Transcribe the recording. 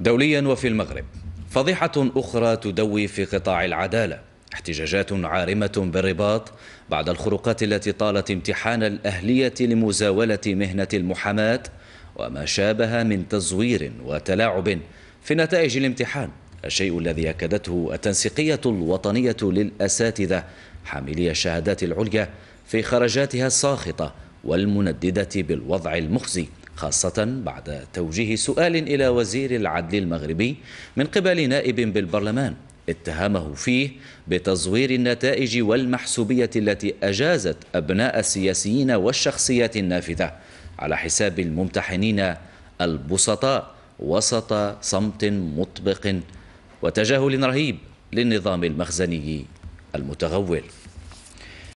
دوليا وفي المغرب فضيحة أخرى تدوي في قطاع العدالة احتجاجات عارمة بالرباط بعد الخروقات التي طالت امتحان الأهلية لمزاولة مهنة المحاماة وما شابه من تزوير وتلاعب في نتائج الامتحان الشيء الذي أكدته التنسيقية الوطنية للأساتذة حاملي الشهادات العليا في خرجاتها الساخطة والمنددة بالوضع المخزي خاصة بعد توجيه سؤال إلى وزير العدل المغربي من قبل نائب بالبرلمان اتهمه فيه بتزوير النتائج والمحسوبية التي أجازت أبناء السياسيين والشخصيات النافذة على حساب الممتحنين البسطاء وسط صمت مطبق وتجاهل رهيب للنظام المخزني المتغول